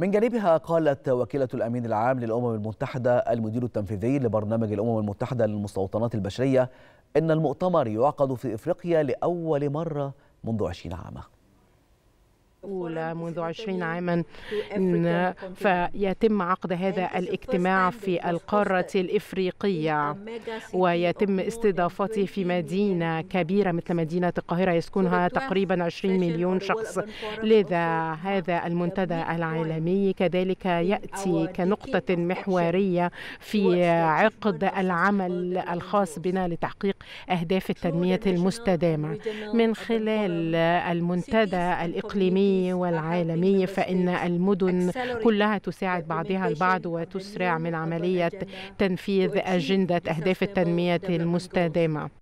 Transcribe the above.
من جانبها قالت وكيلة الأمين العام للأمم المتحدة المدير التنفيذي لبرنامج الأمم المتحدة للمستوطنات البشرية إن المؤتمر يعقد في إفريقيا لأول مرة منذ 20 عاماً الدولة منذ عشرين عاما فيتم عقد هذا الاجتماع في القارة الإفريقية ويتم استضافته في مدينة كبيرة مثل مدينة القاهرة يسكنها تقريبا 20 مليون شخص لذا هذا المنتدى العالمي كذلك يأتي كنقطة محورية في عقد العمل الخاص بنا لتحقيق أهداف التنمية المستدامة من خلال المنتدى الإقليمي المستوى العالمي فإن المدن كلها تساعد بعضها البعض وتسرع من عملية تنفيذ أجندة أهداف التنمية المستدامة